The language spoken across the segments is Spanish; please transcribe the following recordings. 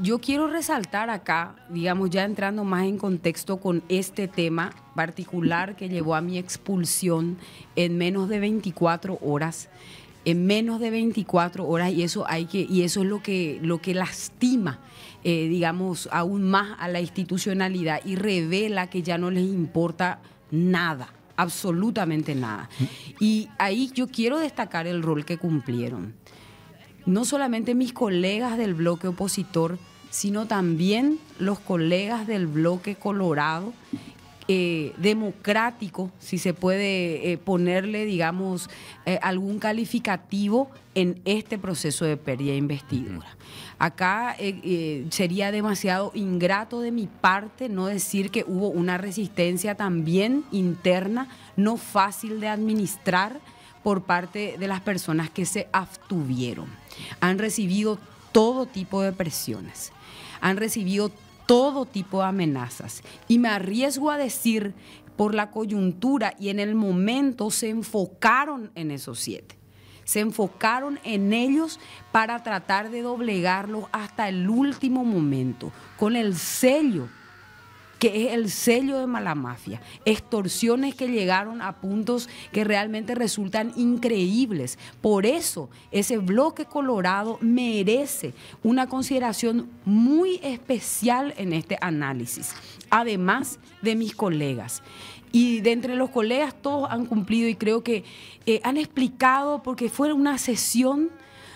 yo quiero resaltar acá, digamos, ya entrando más en contexto con este tema particular que llevó a mi expulsión en menos de 24 horas en menos de 24 horas y eso hay que y eso es lo que lo que lastima eh, digamos aún más a la institucionalidad y revela que ya no les importa nada absolutamente nada mm. y ahí yo quiero destacar el rol que cumplieron no solamente mis colegas del bloque opositor, sino también los colegas del bloque colorado, eh, democrático, si se puede eh, ponerle, digamos, eh, algún calificativo en este proceso de pérdida de investidura. Acá sería demasiado ingrato de mi parte no decir que hubo una resistencia también interna, no fácil de administrar por parte de las personas que se abstuvieron. Han recibido todo tipo de presiones, han recibido todo tipo de amenazas y me arriesgo a decir por la coyuntura y en el momento se enfocaron en esos siete. Se enfocaron en ellos para tratar de doblegarlos hasta el último momento, con el sello que es el sello de mala mafia, extorsiones que llegaron a puntos que realmente resultan increíbles. Por eso ese bloque colorado merece una consideración muy especial en este análisis, además de mis colegas. Y de entre los colegas todos han cumplido y creo que eh, han explicado porque fue una sesión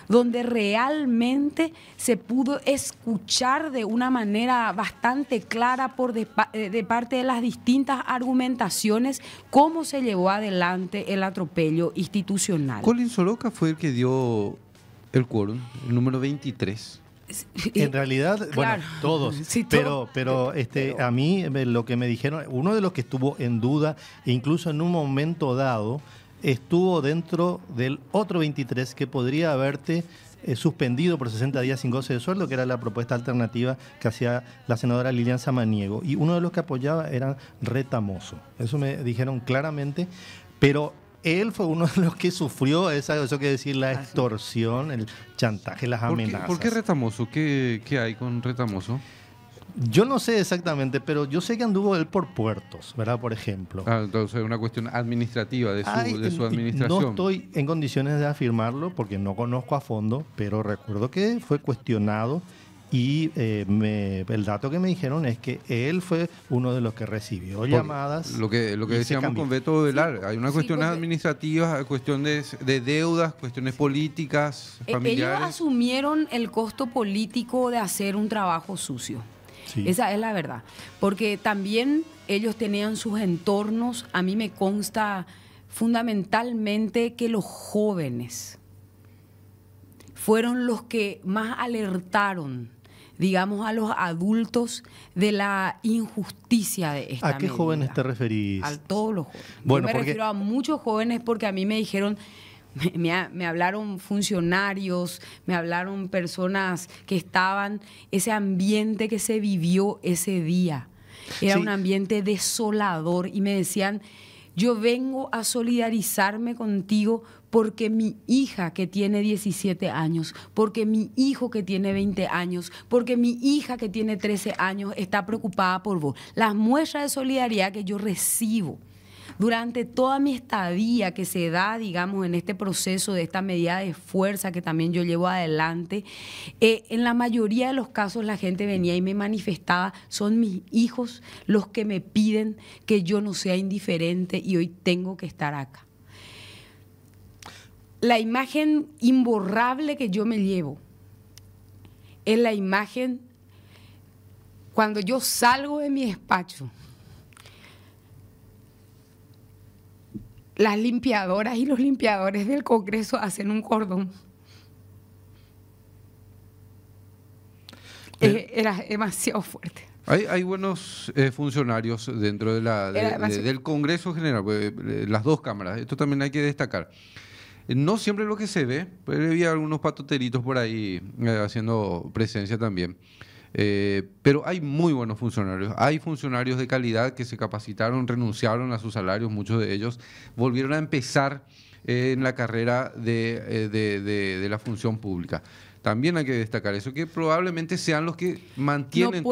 donde realmente se pudo escuchar de una manera bastante clara por eh, de, parte de las distintas argumentaciones cómo se llevó adelante el atropello institucional. Colin Soloca fue el que dio el quórum, el número 23. En realidad, bueno, todos. pero, pero, este, pero... a mí eh, lo que me dijeron, uno de los que estuvo en duda, e incluso en un momento dado, estuvo dentro del otro 23 que podría haberte eh, suspendido por 60 días sin goce de sueldo, que era la propuesta alternativa que hacía la senadora Lilian Samaniego. Y uno de los que apoyaba era Retamoso. Eso me dijeron claramente. Pero él fue uno de los que sufrió esa, eso que decir, la ah, extorsión, el chantaje, las amenazas. ¿Por qué, por qué Retamoso? ¿Qué, ¿Qué hay con Retamoso? Yo no sé exactamente, pero yo sé que anduvo él por puertos, ¿verdad? Por ejemplo. Ah, entonces es una cuestión administrativa de su, administración. No estoy en condiciones de afirmarlo porque no conozco a fondo, pero recuerdo que fue cuestionado y eh, el dato que me dijeron es que él fue uno de los que recibió llamadas. Lo que, lo que decíamos con Beto Velar, hay unas cuestión cuestiones porque... cuestiones de deudas, cuestiones políticas, eh, Ellos asumieron el costo político de hacer un trabajo sucio. Esa es la verdad. Porque también ellos tenían sus entornos, a mí me consta fundamentalmente que los jóvenes fueron los que más alertaron digamos, a los adultos de la injusticia de esta ¿A qué jóvenes te referís? A todos los jóvenes. Bueno, me refiero a muchos jóvenes porque a mí me dijeron, me, hablaron funcionarios, me hablaron personas que estaban, ese ambiente que se vivió ese día. Era un ambiente desolador y me decían, yo vengo a solidarizarme contigo porque mi hija que tiene 17 años, porque mi hijo que tiene 20 años, porque mi hija que tiene 13 años está preocupada por vos. Las muestras de solidaridad que yo recibo durante toda mi estadía que se da, digamos, en este proceso de esta medida de fuerza que también yo llevo adelante, eh, en la mayoría de los casos la gente venía y me manifestaba, son mis hijos los que me piden que yo no sea indiferente y hoy tengo que estar acá. La imagen imborrable que yo me llevo es la imagen cuando yo salgo de mi despacho las limpiadoras y los limpiadores del Congreso hacen un cordón. Eh, era demasiado fuerte. Hay, buenos eh, funcionarios dentro del Congreso General, pues, eh, las dos cámaras, esto también hay que destacar. No siempre lo que se ve, pero había algunos patoteritos por ahí haciendo presencia también. Eh, pero hay muy buenos funcionarios. Hay funcionarios de calidad que se capacitaron, renunciaron a sus salarios, muchos de ellos volvieron a empezar eh, en la carrera de eh, la función pública también hay que destacar eso, que probablemente sean los que mantienen no no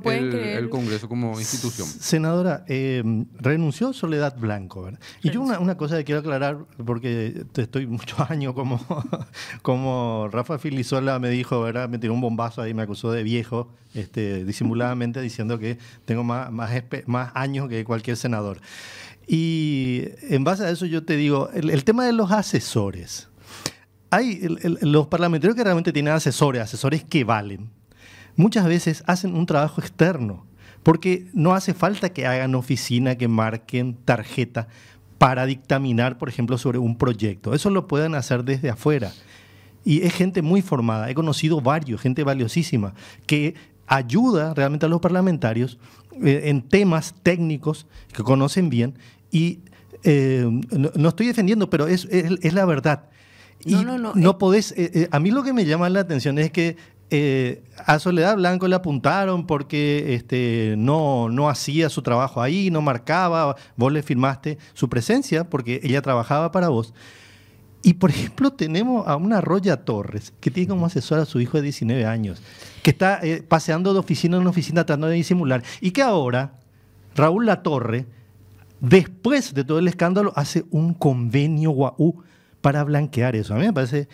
pueden el, el, Congreso como institución. Senadora, eh, renunció Soledad Blanco, ¿verdad? Y yo una, cosa que quiero aclarar, porque estoy muchos años como, como Rafa Filizola me dijo, ¿verdad? Me tiró un bombazo ahí, me acusó de viejo, este, disimuladamente diciendo que tengo más, más, años que cualquier senador. Y en base a eso yo te digo, el tema de los asesores, hay los parlamentarios que realmente tienen asesores, asesores que valen, muchas veces hacen un trabajo externo, porque no hace falta que hagan oficina, que marquen tarjeta para dictaminar, por ejemplo, sobre un proyecto. Eso lo pueden hacer desde afuera. Y es gente muy formada, he conocido varios, gente valiosísima, que ayuda realmente a los parlamentarios eh, en temas técnicos que conocen bien y eh, no, estoy defendiendo, pero es la verdad no, no, no. Eh. podés. Eh, eh, a mí lo que me llama la atención es que a Soledad Blanco le apuntaron porque este, no, no hacía su trabajo ahí, no marcaba, vos le firmaste su presencia porque ella trabajaba para vos. Y por ejemplo tenemos a una Roya Torres que tiene como asesora a su hijo de 19 años, que está paseando de oficina en oficina tratando de disimular y que ahora Raúl La Torre, después de todo el escándalo, hace un convenio guau para blanquear eso. A mí me parece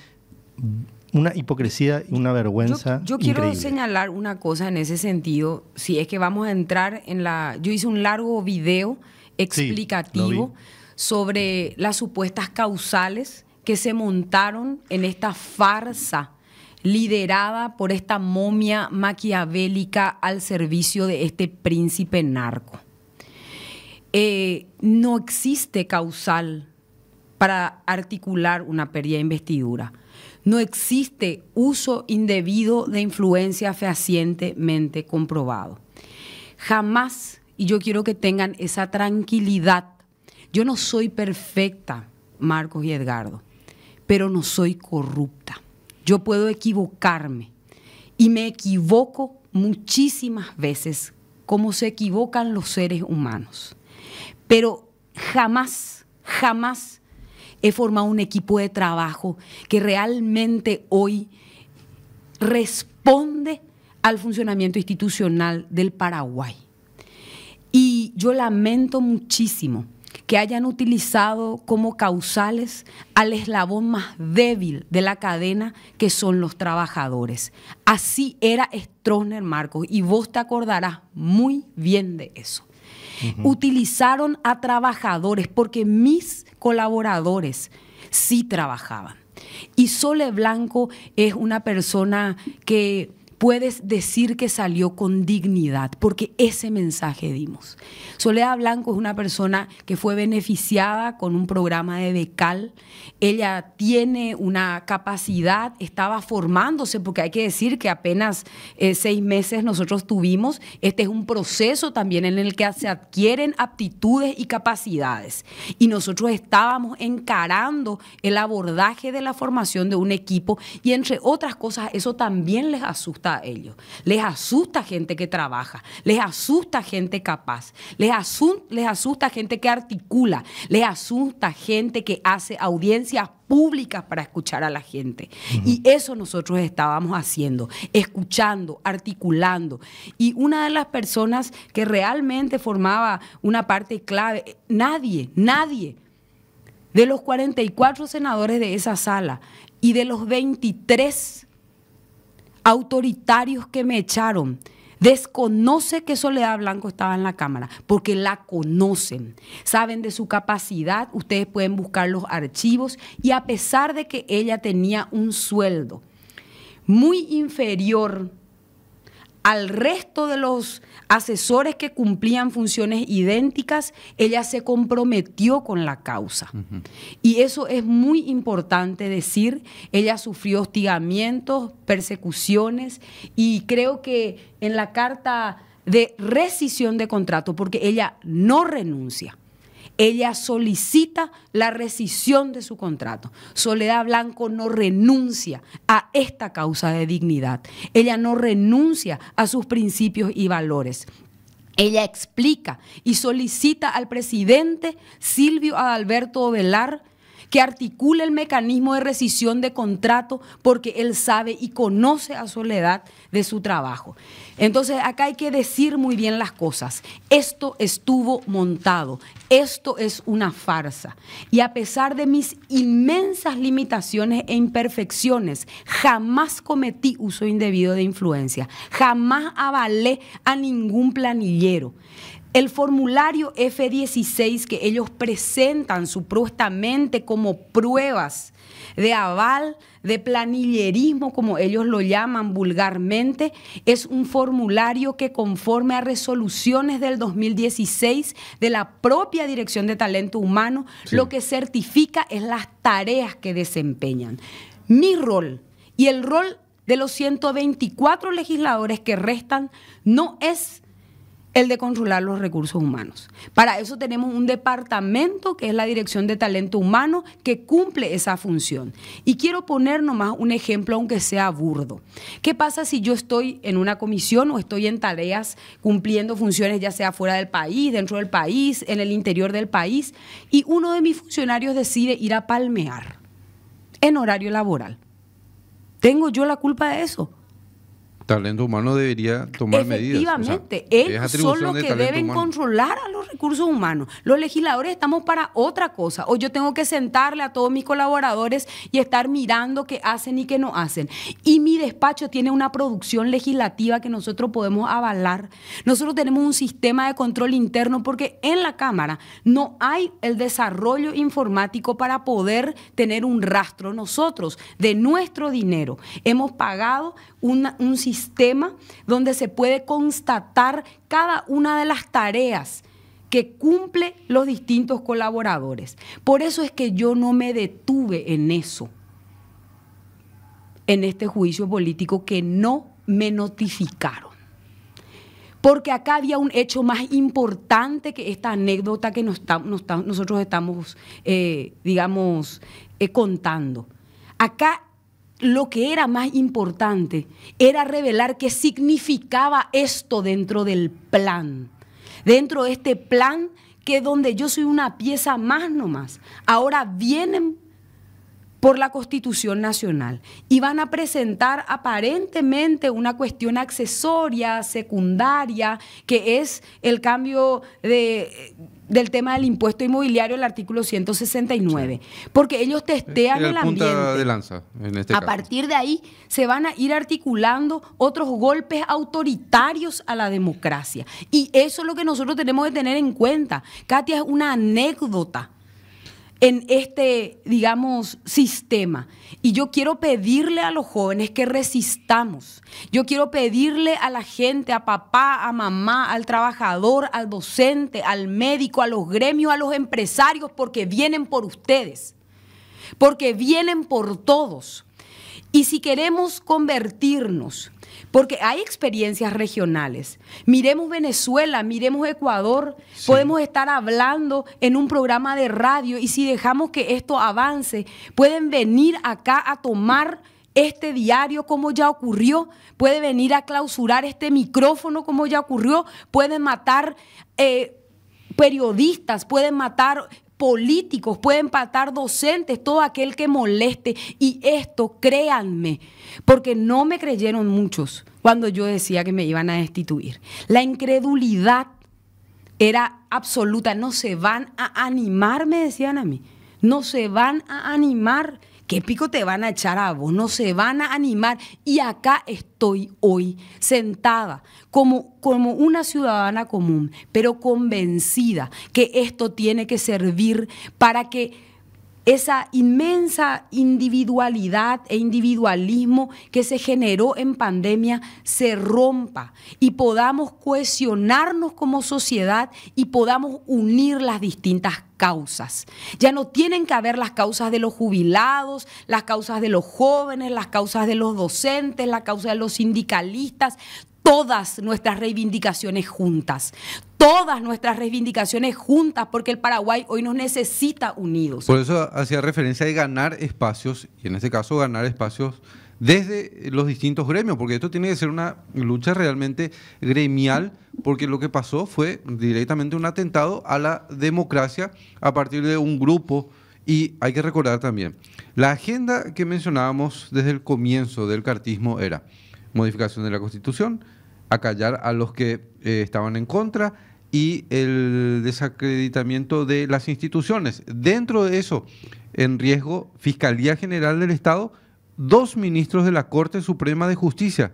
una hipocresía y una vergüenza. Yo, quiero señalar una cosa en ese sentido, si es que vamos a entrar en la... Yo hice un largo video explicativo sobre las supuestas causales que se montaron en esta farsa liderada por esta momia maquiavélica al servicio de este príncipe narco. Eh, no existe causal para articular una pérdida de investidura. No existe uso indebido de influencia fehacientemente comprobado. Jamás, y yo quiero que tengan esa tranquilidad, yo no soy perfecta, Marcos y Edgardo, pero no soy corrupta. Yo puedo equivocarme y me equivoco muchísimas veces como se equivocan los seres humanos. Pero jamás, jamás he formado un equipo de trabajo que realmente hoy responde al funcionamiento institucional del Paraguay. Y yo lamento muchísimo que hayan utilizado como causales al eslabón más débil de la cadena, que son los trabajadores. Así era Stroessner Marcos, y vos te acordarás muy bien de eso utilizaron a trabajadores, porque mis colaboradores sí trabajaban. Y Sole Blanco es una persona que puedes decir que salió con dignidad, porque ese mensaje dimos. Soledad Blanco es una persona que fue beneficiada con un programa de becal. Ella tiene una capacidad, estaba formándose, porque hay que decir que apenas eh, seis meses nosotros tuvimos. Este es un proceso también en el que se adquieren aptitudes y capacidades. Y nosotros estábamos encarando el abordaje de la formación de un equipo y entre otras cosas, eso también les asusta a ellos, les asusta gente que trabaja, les asusta gente capaz, les, les asusta gente que articula, les asusta gente que hace audiencias públicas para escuchar a la gente. Y eso nosotros estábamos haciendo, escuchando, articulando. Y una de las personas que realmente formaba una parte clave, nadie, nadie de los 44 senadores de esa sala y de los 23 autoritarios que me echaron. Desconoce que Soledad Blanco estaba en la Cámara, porque la conocen, saben de su capacidad, ustedes pueden buscar los archivos y a pesar de que ella tenía un sueldo muy inferior al resto de los asesores que cumplían funciones idénticas, ella se comprometió con la causa. Y eso es muy importante decir, ella sufrió hostigamientos, persecuciones y creo que en la carta de rescisión de contrato, porque ella no renuncia, ella solicita la rescisión de su contrato. Soledad Blanco no renuncia a esta causa de dignidad. Ella no renuncia a sus principios y valores. Ella explica y solicita al presidente Silvio Adalberto Velar que articule el mecanismo de rescisión de contrato porque él sabe y conoce a Soledad de su trabajo. Entonces, acá hay que decir muy bien las cosas. Esto estuvo montado, esto es una farsa. Y a pesar de mis inmensas limitaciones e imperfecciones, jamás cometí uso indebido de influencia, jamás avalé a ningún planillero. El formulario F-16 que ellos presentan supuestamente como pruebas de aval, de planillerismo, como ellos lo llaman vulgarmente, es un formulario que conforme a resoluciones del 2016 de la propia Dirección de Talento Humano, lo que certifica es las tareas que desempeñan. Mi rol y el rol de los 124 legisladores que restan no es el de controlar los recursos humanos. Para eso tenemos un departamento que es la Dirección de Talento Humano que cumple esa función. Y quiero poner nomás un ejemplo, aunque sea burdo. ¿Qué pasa si yo estoy en una comisión o estoy en tareas cumpliendo funciones ya sea fuera del país, dentro del país, en el interior del país, y uno de mis funcionarios decide ir a palmear en horario laboral? ¿Tengo yo la culpa de eso? Talento humano debería tomar medidas. Efectivamente, ellos son los que deben controlar a los recursos humanos. Los legisladores estamos para otra cosa. O yo tengo que sentarle a todos mis colaboradores y estar mirando qué hacen y qué no hacen. Y mi despacho tiene una producción legislativa que nosotros podemos avalar. Nosotros tenemos un sistema de control interno porque en la Cámara no hay el desarrollo informático para poder tener un rastro. Nosotros, de nuestro dinero, hemos pagado un sistema sistema donde se puede constatar cada una de las tareas que cumple los distintos colaboradores. Por eso es que yo no me detuve en eso, en este juicio político que no me notificaron. Porque acá había un hecho más importante que esta anécdota que nosotros estamos, eh, digamos, eh, contando. Acá lo que era más importante era revelar qué significaba esto dentro del plan, dentro de este plan que donde yo soy una pieza más nomás. Ahora vienen por la Constitución Nacional y van a presentar aparentemente una cuestión accesoria, secundaria, que es el cambio de del tema del impuesto inmobiliario, el artículo 169, porque ellos testean el, ambiente. Este a partir de ahí se van a ir articulando otros golpes autoritarios a la democracia. Y eso es lo que nosotros tenemos que tener en cuenta. Katia es una anécdota en este, digamos, sistema. Y yo quiero pedirle a los jóvenes que resistamos. Yo quiero pedirle a la gente, a papá, a mamá, al trabajador, al docente, al médico, a los gremios, a los empresarios, porque vienen por ustedes, porque vienen por todos. Y si queremos convertirnos, porque hay experiencias regionales, miremos Venezuela, miremos Ecuador, podemos estar hablando en un programa de radio y si dejamos que esto avance, pueden venir acá a tomar este diario como ya ocurrió, puede venir a clausurar este micrófono como ya ocurrió, pueden matar eh, periodistas, pueden matar políticos, puede empatar docentes, todo aquel que moleste. Y esto, créanme, porque no me creyeron muchos cuando yo decía que me iban a destituir. La incredulidad era absoluta. No se van a animar, me decían a mí. No se van a animar. ¿Qué pico te van a echar a vos? No se van a animar. Y acá estoy hoy, sentada, como, como una ciudadana común, pero convencida que esto tiene que servir para que esa inmensa individualidad e individualismo que se generó en pandemia se rompa y podamos cohesionarnos como sociedad y podamos unir las distintas causas. Ya no tienen que haber las causas de los jubilados, las causas de los jóvenes, las causas de los docentes, la causa de los sindicalistas todas nuestras reivindicaciones juntas. Todas nuestras reivindicaciones juntas, porque el Paraguay hoy nos necesita unidos. Por eso hacía referencia de ganar espacios, y en este caso ganar espacios desde los distintos gremios, porque esto tiene que ser una lucha realmente gremial, porque lo que pasó fue directamente un atentado a la democracia a partir de un grupo. Y hay que recordar también, la agenda que mencionábamos desde el comienzo del cartismo era modificación de la constitución, callar a los que eh, estaban en contra y el desacreditamiento de las instituciones. Dentro de eso, en riesgo, Fiscalía General del Estado, dos ministros de la Corte Suprema de Justicia,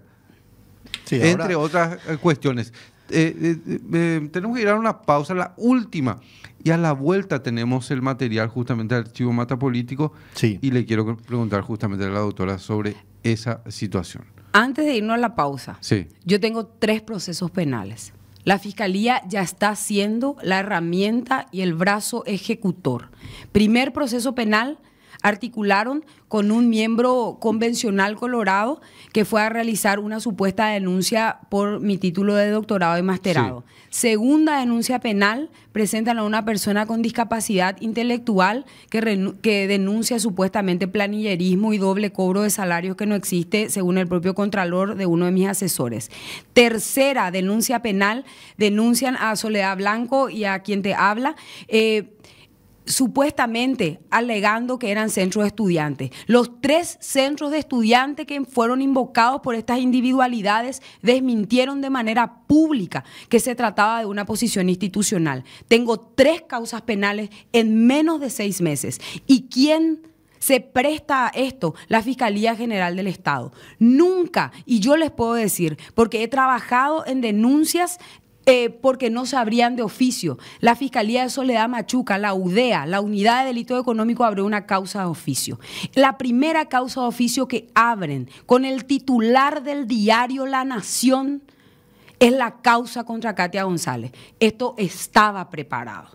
entre otras eh, cuestiones. Eh, tenemos que ir a una pausa, la última. Y a la vuelta tenemos el material justamente del archivo Mata Político. Y le quiero preguntar justamente a la doctora sobre esa situación. Antes de irnos a la pausa, yo tengo tres procesos penales. La fiscalía ya está siendo la herramienta y el brazo ejecutor. Primer proceso penal, articularon con un miembro convencional colorado que fue a realizar una supuesta denuncia por mi título de doctorado y masterado. Segunda denuncia penal, presentan a una persona con discapacidad intelectual que, denuncia supuestamente planillerismo y doble cobro de salarios que no existe, según el propio contralor de uno de mis asesores. Tercera denuncia penal, denuncian a Soledad Blanco y a quien te habla. Eh, supuestamente alegando que eran centros de estudiantes. Los tres centros de estudiantes que fueron invocados por estas individualidades desmintieron de manera pública que se trataba de una posición institucional. Tengo tres causas penales en menos de seis meses. ¿Y quién se presta a esto la Fiscalía General del Estado. Nunca, y yo les puedo decir, porque he trabajado en denuncias eh, porque no sabrían de oficio. La Fiscalía de Soledad Machuca, la UDEA, la Unidad de Delito Económico abrió una causa de oficio. La primera causa de oficio que abren con el titular del diario La Nación es la causa contra Katia González. Esto estaba preparado.